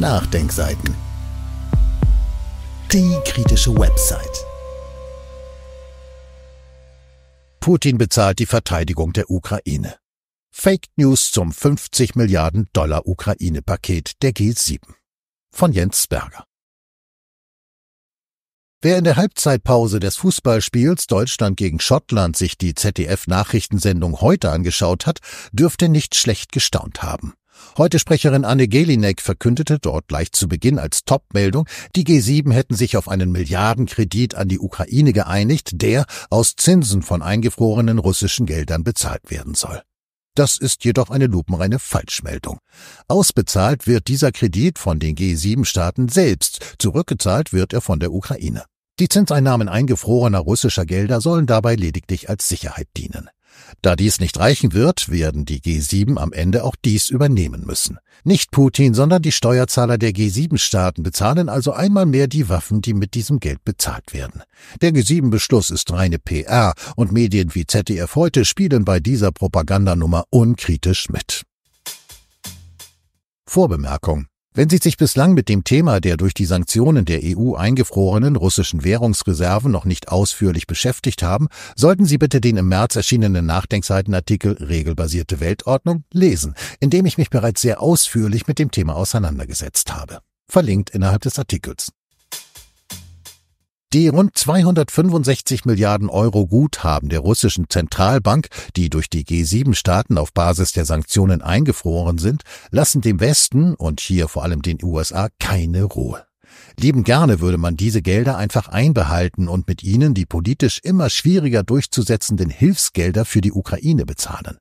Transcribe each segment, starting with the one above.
Nachdenkseiten. Die kritische Website. Putin bezahlt die Verteidigung der Ukraine. Fake News zum 50 Milliarden Dollar Ukraine-Paket der G7. Von Jens Berger. Wer in der Halbzeitpause des Fußballspiels Deutschland gegen Schottland sich die ZDF-Nachrichtensendung heute angeschaut hat, dürfte nicht schlecht gestaunt haben. Heute Sprecherin Anne Gelinek verkündete dort gleich zu Beginn als Top-Meldung, die G7 hätten sich auf einen Milliardenkredit an die Ukraine geeinigt, der aus Zinsen von eingefrorenen russischen Geldern bezahlt werden soll. Das ist jedoch eine lupenreine Falschmeldung. Ausbezahlt wird dieser Kredit von den G7-Staaten selbst, zurückgezahlt wird er von der Ukraine. Die Zinseinnahmen eingefrorener russischer Gelder sollen dabei lediglich als Sicherheit dienen. Da dies nicht reichen wird, werden die G7 am Ende auch dies übernehmen müssen. Nicht Putin, sondern die Steuerzahler der G7-Staaten bezahlen also einmal mehr die Waffen, die mit diesem Geld bezahlt werden. Der G7-Beschluss ist reine PR und Medien wie ZDF heute spielen bei dieser Propagandanummer unkritisch mit. Vorbemerkung wenn sie sich bislang mit dem Thema der durch die Sanktionen der EU eingefrorenen russischen Währungsreserven noch nicht ausführlich beschäftigt haben, sollten Sie bitte den im März erschienenen Nachdenkseitenartikel Regelbasierte Weltordnung lesen, in dem ich mich bereits sehr ausführlich mit dem Thema auseinandergesetzt habe. Verlinkt innerhalb des Artikels. Die rund 265 Milliarden Euro Guthaben der russischen Zentralbank, die durch die G7-Staaten auf Basis der Sanktionen eingefroren sind, lassen dem Westen und hier vor allem den USA keine Ruhe. Lieben gerne würde man diese Gelder einfach einbehalten und mit ihnen die politisch immer schwieriger durchzusetzenden Hilfsgelder für die Ukraine bezahlen.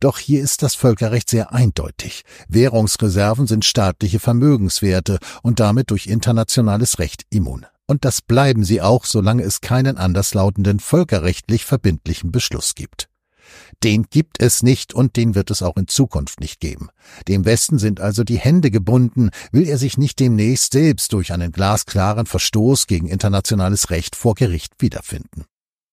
Doch hier ist das Völkerrecht sehr eindeutig. Währungsreserven sind staatliche Vermögenswerte und damit durch internationales Recht immun und das bleiben sie auch, solange es keinen anderslautenden völkerrechtlich verbindlichen Beschluss gibt. Den gibt es nicht und den wird es auch in Zukunft nicht geben. Dem Westen sind also die Hände gebunden, will er sich nicht demnächst selbst durch einen glasklaren Verstoß gegen internationales Recht vor Gericht wiederfinden.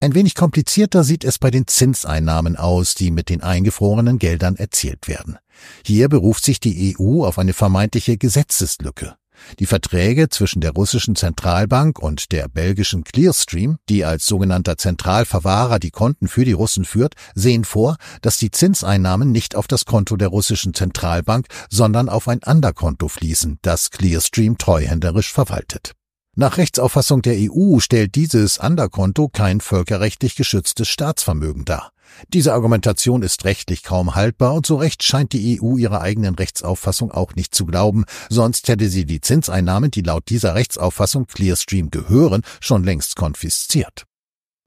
Ein wenig komplizierter sieht es bei den Zinseinnahmen aus, die mit den eingefrorenen Geldern erzielt werden. Hier beruft sich die EU auf eine vermeintliche Gesetzeslücke. Die Verträge zwischen der russischen Zentralbank und der belgischen Clearstream, die als sogenannter Zentralverwahrer die Konten für die Russen führt, sehen vor, dass die Zinseinnahmen nicht auf das Konto der russischen Zentralbank, sondern auf ein Anderkonto fließen, das Clearstream treuhänderisch verwaltet. Nach Rechtsauffassung der EU stellt dieses Anderkonto kein völkerrechtlich geschütztes Staatsvermögen dar. Diese Argumentation ist rechtlich kaum haltbar und so recht scheint die EU ihrer eigenen Rechtsauffassung auch nicht zu glauben, sonst hätte sie die Zinseinnahmen, die laut dieser Rechtsauffassung Clearstream gehören, schon längst konfisziert.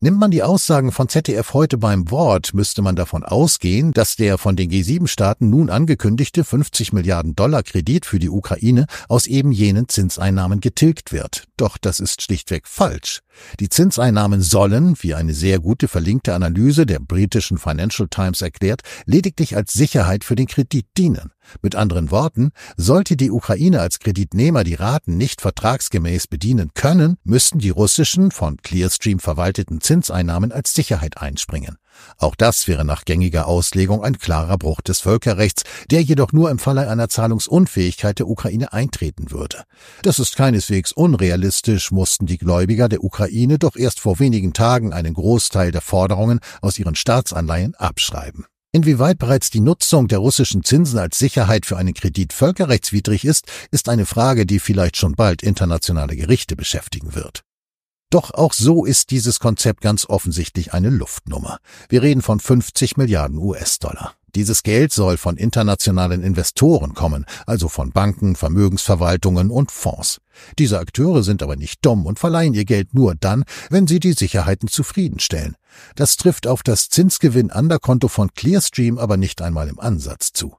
Nimmt man die Aussagen von ZDF heute beim Wort, müsste man davon ausgehen, dass der von den G7-Staaten nun angekündigte 50 Milliarden Dollar Kredit für die Ukraine aus eben jenen Zinseinnahmen getilgt wird. Doch das ist schlichtweg falsch. Die Zinseinnahmen sollen, wie eine sehr gute verlinkte Analyse der britischen Financial Times erklärt, lediglich als Sicherheit für den Kredit dienen. Mit anderen Worten, sollte die Ukraine als Kreditnehmer die Raten nicht vertragsgemäß bedienen können, müssten die russischen, von Clearstream verwalteten Zinseinnahmen als Sicherheit einspringen. Auch das wäre nach gängiger Auslegung ein klarer Bruch des Völkerrechts, der jedoch nur im Falle einer Zahlungsunfähigkeit der Ukraine eintreten würde. Das ist keineswegs unrealistisch, mussten die Gläubiger der Ukraine Ukraine doch erst vor wenigen Tagen einen Großteil der Forderungen aus ihren Staatsanleihen abschreiben. Inwieweit bereits die Nutzung der russischen Zinsen als Sicherheit für einen Kredit völkerrechtswidrig ist, ist eine Frage, die vielleicht schon bald internationale Gerichte beschäftigen wird. Doch auch so ist dieses Konzept ganz offensichtlich eine Luftnummer. Wir reden von 50 Milliarden US-Dollar. Dieses Geld soll von internationalen Investoren kommen, also von Banken, Vermögensverwaltungen und Fonds. Diese Akteure sind aber nicht dumm und verleihen ihr Geld nur dann, wenn sie die Sicherheiten zufriedenstellen. Das trifft auf das Zinsgewinn anderkonto von Clearstream aber nicht einmal im Ansatz zu.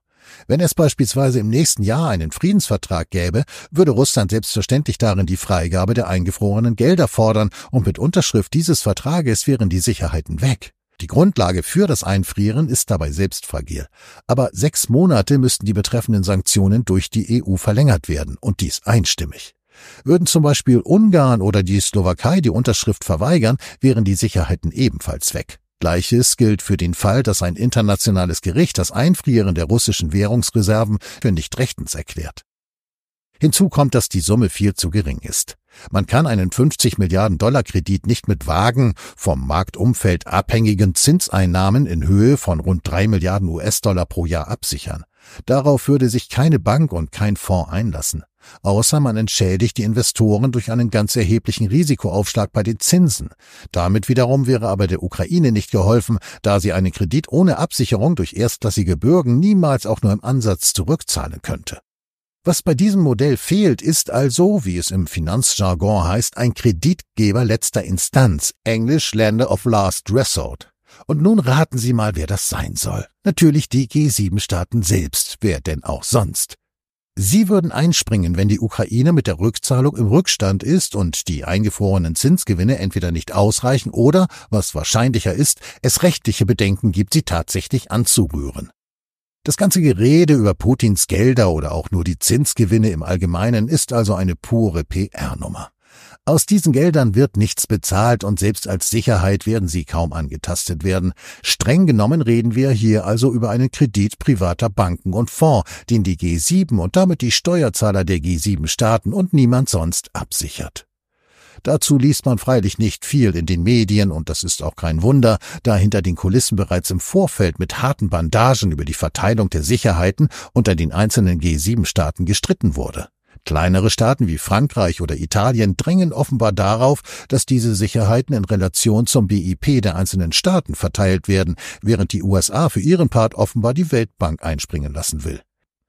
Wenn es beispielsweise im nächsten Jahr einen Friedensvertrag gäbe, würde Russland selbstverständlich darin die Freigabe der eingefrorenen Gelder fordern, und mit Unterschrift dieses Vertrages wären die Sicherheiten weg. Die Grundlage für das Einfrieren ist dabei selbst fragil. Aber sechs Monate müssten die betreffenden Sanktionen durch die EU verlängert werden, und dies einstimmig. Würden zum Beispiel Ungarn oder die Slowakei die Unterschrift verweigern, wären die Sicherheiten ebenfalls weg. Gleiches gilt für den Fall, dass ein internationales Gericht das Einfrieren der russischen Währungsreserven für nicht rechtens erklärt. Hinzu kommt, dass die Summe viel zu gering ist. Man kann einen 50 Milliarden Dollar Kredit nicht mit vagen, vom Marktumfeld abhängigen Zinseinnahmen in Höhe von rund 3 Milliarden US-Dollar pro Jahr absichern. Darauf würde sich keine Bank und kein Fonds einlassen. Außer man entschädigt die Investoren durch einen ganz erheblichen Risikoaufschlag bei den Zinsen. Damit wiederum wäre aber der Ukraine nicht geholfen, da sie einen Kredit ohne Absicherung durch erstklassige Bürgen niemals auch nur im Ansatz zurückzahlen könnte. Was bei diesem Modell fehlt, ist also, wie es im Finanzjargon heißt, ein Kreditgeber letzter Instanz, englisch Länder of Last Resort. Und nun raten Sie mal, wer das sein soll. Natürlich die G7-Staaten selbst, wer denn auch sonst. Sie würden einspringen, wenn die Ukraine mit der Rückzahlung im Rückstand ist und die eingefrorenen Zinsgewinne entweder nicht ausreichen oder, was wahrscheinlicher ist, es rechtliche Bedenken gibt, sie tatsächlich anzurühren. Das ganze Gerede über Putins Gelder oder auch nur die Zinsgewinne im Allgemeinen ist also eine pure PR-Nummer. Aus diesen Geldern wird nichts bezahlt und selbst als Sicherheit werden sie kaum angetastet werden. Streng genommen reden wir hier also über einen Kredit privater Banken und Fonds, den die G7 und damit die Steuerzahler der G7 Staaten und niemand sonst absichert. Dazu liest man freilich nicht viel in den Medien und das ist auch kein Wunder, da hinter den Kulissen bereits im Vorfeld mit harten Bandagen über die Verteilung der Sicherheiten unter den einzelnen G7-Staaten gestritten wurde. Kleinere Staaten wie Frankreich oder Italien drängen offenbar darauf, dass diese Sicherheiten in Relation zum BIP der einzelnen Staaten verteilt werden, während die USA für ihren Part offenbar die Weltbank einspringen lassen will.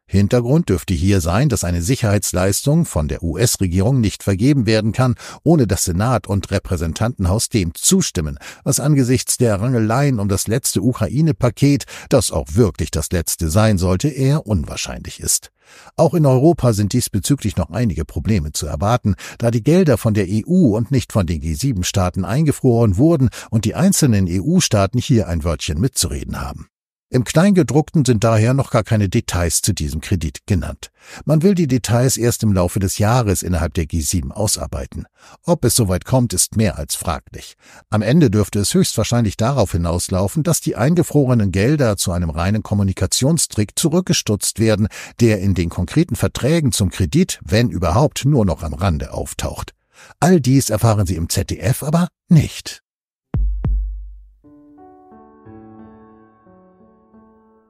Hintergrund dürfte hier sein, dass eine Sicherheitsleistung von der US-Regierung nicht vergeben werden kann, ohne dass Senat und Repräsentantenhaus dem zustimmen, was angesichts der Rangeleien um das letzte Ukraine-Paket, das auch wirklich das letzte sein sollte, eher unwahrscheinlich ist. Auch in Europa sind diesbezüglich noch einige Probleme zu erwarten, da die Gelder von der EU und nicht von den G7-Staaten eingefroren wurden und die einzelnen EU-Staaten hier ein Wörtchen mitzureden haben. Im Kleingedruckten sind daher noch gar keine Details zu diesem Kredit genannt. Man will die Details erst im Laufe des Jahres innerhalb der G7 ausarbeiten. Ob es soweit kommt, ist mehr als fraglich. Am Ende dürfte es höchstwahrscheinlich darauf hinauslaufen, dass die eingefrorenen Gelder zu einem reinen Kommunikationstrick zurückgestutzt werden, der in den konkreten Verträgen zum Kredit, wenn überhaupt, nur noch am Rande auftaucht. All dies erfahren Sie im ZDF aber nicht.